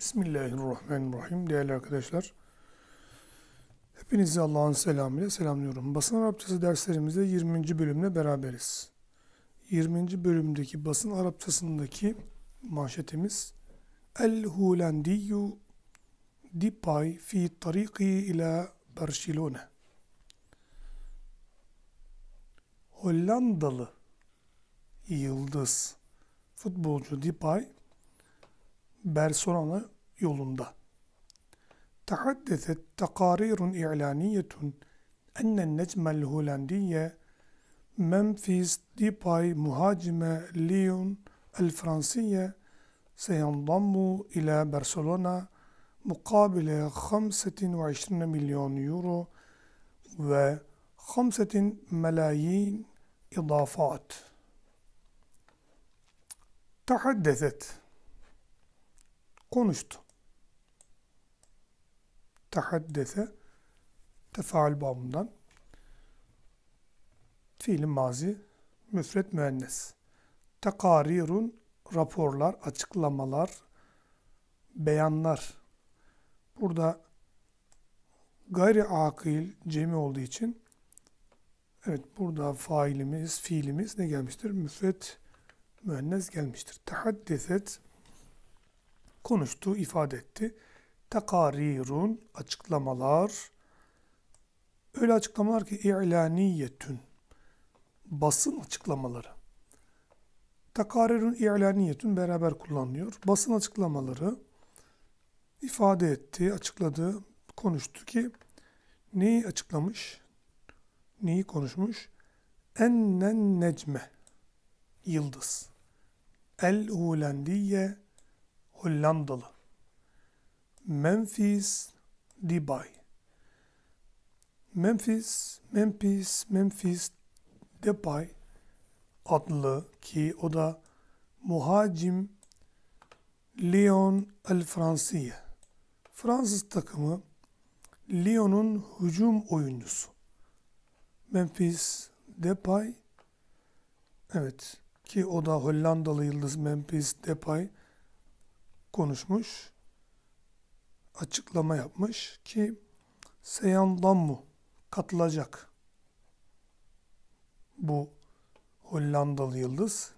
Bismillahirrahmanirrahim. Değerli arkadaşlar, hepinizi Allah'ın selamıyla selamlıyorum. Basın Arapçası derslerimizde 20. bölümle beraberiz. 20. bölümdeki basın Arapçasındaki manşetimiz El Hulandiyyu Dipay fi Tariqi ila Barcelona. Hollandalı yıldız futbolcu Dipay Barcelona yolunda. Tahaddeset takarirun i'laniyetun ennen necmel Hollandiye Memphis Depay muhacime Lyon el Fransiye سينضم إلى Barcelona, مقابل 25 milyon euro ve 5 ملايين إضافات تحدثت konuştu. Tehaddese tefaül babından fiil mazi müfret müennes. Tekarirun raporlar, açıklamalar, beyanlar. Burada gayri akil cemi olduğu için evet burada failimiz, fiilimiz ne gelmiştir? Müfret müennes gelmiştir. Tehaddeset konuştu, ifade etti. Tekarirun açıklamalar. Öyle açıklamalar ki i'laniyetün. Basın açıklamaları. Tekarirun i'laniyetün beraber kullanılıyor. Basın açıklamaları ifade etti, açıkladı, konuştu ki neyi açıklamış? Neyi konuşmuş? Ennen necme. Yıldız. El ulendiye Hollandalı. Memphis Depay. Memphis, Memphis, Memphis Depay adlı ki o da muhacim Lyon El Fransiye. Fransız takımı Lyon'un hücum oyuncusu. Memphis Depay. Evet ki o da Hollandalı yıldız Memphis Depay konuşmuş, açıklama yapmış ki Seyanlammu katılacak bu Hollandalı yıldız.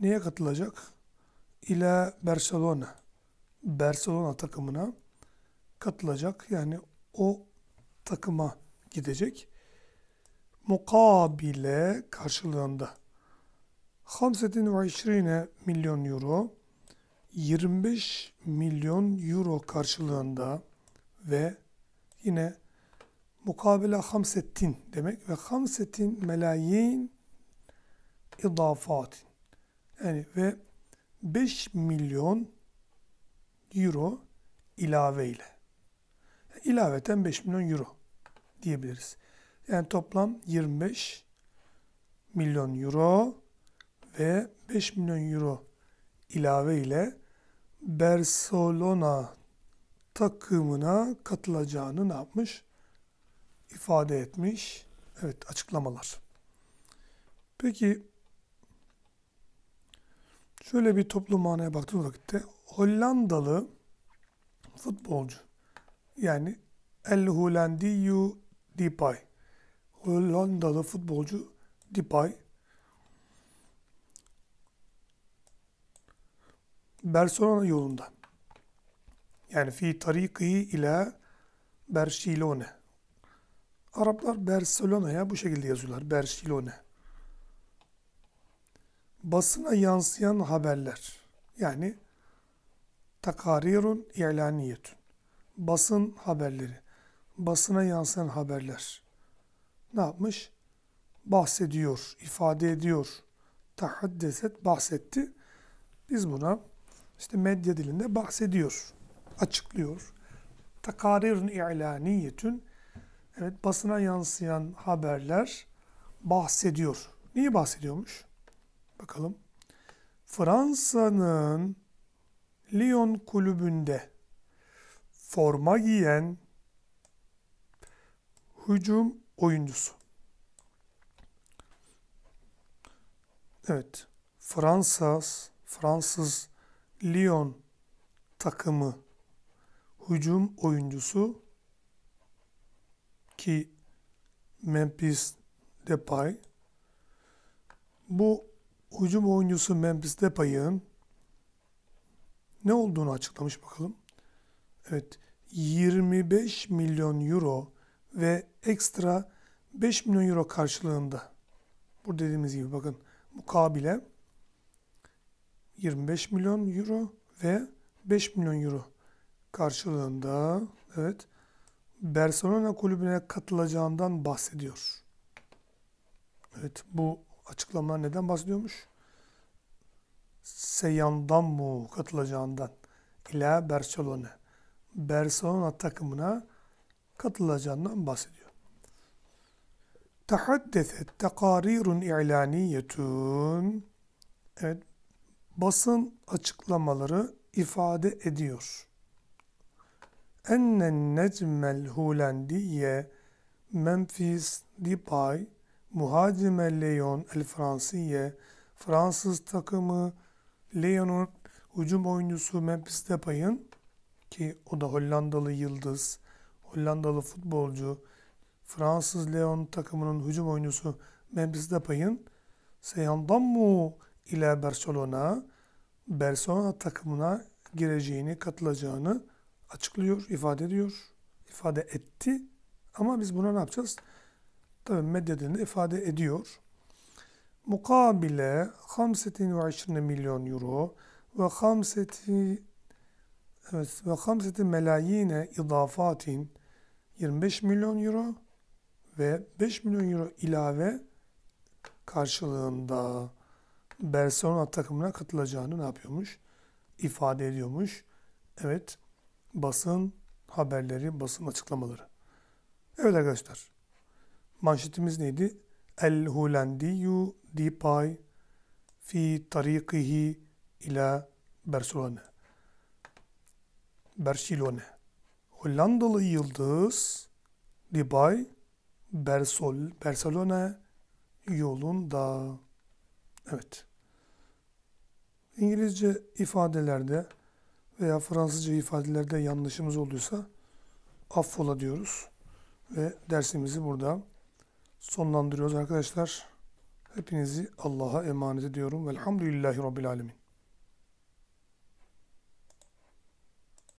Neye katılacak? İle Barcelona. Barcelona takımına katılacak. Yani o takıma gidecek. Mukabile karşılığında. 25 milyon euro 25 milyon euro karşılığında ve yine mukabele hamsettin demek ve hamsettin melayin idafatin. Yani ve 5 milyon euro ilave ile. ilaveten 5 milyon euro diyebiliriz. Yani toplam 25 milyon euro ve 5 milyon euro ilave ile Barcelona takımına katılacağını ne yapmış? ifade etmiş. Evet açıklamalar. Peki şöyle bir toplu manaya baktığımız vakitte Hollandalı futbolcu yani El Hulandiyu Depay Hollandalı futbolcu Depay Barcelona yolunda. Yani fi tariki ila Barcelona. Araplar Barcelona'ya bu şekilde yazıyorlar. Barcelona. Basına yansıyan haberler. Yani takarirun ilaniyetun. Basın haberleri. Basına yansıyan haberler. Ne yapmış? Bahsediyor, ifade ediyor. Tahaddeset bahsetti. Biz buna işte medya dilinde bahsediyor, açıklıyor. Takarirun ilaniyetün evet basına yansıyan haberler bahsediyor. Niye bahsediyormuş? Bakalım. Fransa'nın Lyon kulübünde forma giyen hücum oyuncusu. Evet. Fransız, Fransız Lyon takımı hücum oyuncusu ki Memphis Depay bu hücum oyuncusu Memphis Depay'ın ne olduğunu açıklamış bakalım. Evet 25 milyon euro ve ekstra 5 milyon euro karşılığında bu dediğimiz gibi bakın mukabile 25 milyon euro ve 5 milyon euro karşılığında evet Barcelona kulübüne katılacağından bahsediyor. Evet bu açıklamalar neden bahsediyormuş? Seyan'dan mı katılacağından ila Barcelona. Barcelona takımına katılacağından bahsediyor. Tahaddeset takarirun i'laniyetun. Evet, basın açıklamaları ifade ediyor. Ennen necmel hulendiye Memphis Depay muhacime Leon el Fransiye Fransız takımı Leon'un hücum oyuncusu Memphis Depay'ın ki o da Hollandalı yıldız, Hollandalı futbolcu, Fransız Leon takımının hücum oyuncusu Memphis Depay'ın seyandam Dammu ile Barcelona, Barcelona takımına gireceğini, katılacağını açıklıyor, ifade ediyor, ifade etti. Ama biz buna ne yapacağız? Tabii medyada da ifade ediyor. Mukabile 25 milyon euro ve 5 evet ve 5 melayine idafatin 25 milyon euro ve 5 milyon euro ilave karşılığında Barcelona takımına katılacağını ne yapıyormuş? İfade ediyormuş. Evet, basın haberleri, basın açıklamaları. Evet arkadaşlar, manşetimiz neydi? El Hulandiyu Depay fi tarikihi ila Barcelona. Barcelona. Hollandalı yıldız Depay Bersol, Barcelona yolunda. Evet. İngilizce ifadelerde veya Fransızca ifadelerde yanlışımız olduysa affola diyoruz. Ve dersimizi burada sonlandırıyoruz arkadaşlar. Hepinizi Allah'a emanet ediyorum. Velhamdülillahi Rabbil Alemin.